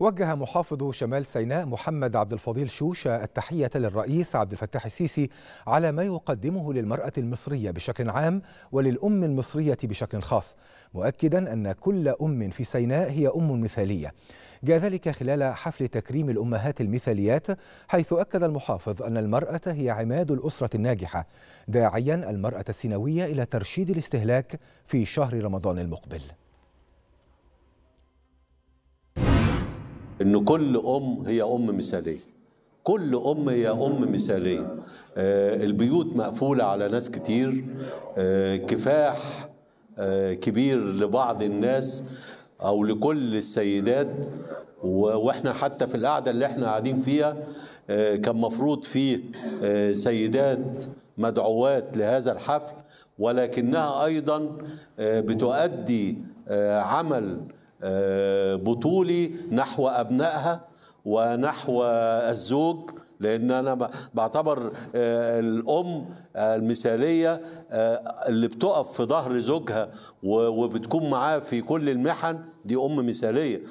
وجه محافظ شمال سيناء محمد عبد الفضيل شوشة التحية للرئيس عبد الفتاح السيسي على ما يقدمه للمرأة المصرية بشكل عام وللأم المصرية بشكل خاص مؤكدا أن كل أم في سيناء هي أم مثالية جاء ذلك خلال حفل تكريم الأمهات المثاليات حيث أكد المحافظ أن المرأة هي عماد الأسرة الناجحة داعيا المرأة السينوية إلى ترشيد الاستهلاك في شهر رمضان المقبل ان كل ام هي ام مثاليه كل ام هي ام مثاليه آه، البيوت مقفوله على ناس كتير آه، كفاح آه، كبير لبعض الناس او لكل السيدات واحنا حتى في القعده اللي احنا قاعدين فيها كان مفروض فيه سيدات مدعوات لهذا الحفل ولكنها ايضا بتؤدي عمل بطولي نحو أبنائها ونحو الزوج لان انا بعتبر آه، الام آه، المثاليه آه، اللي بتقف في ظهر زوجها وبتكون معاه في كل المحن دي ام مثاليه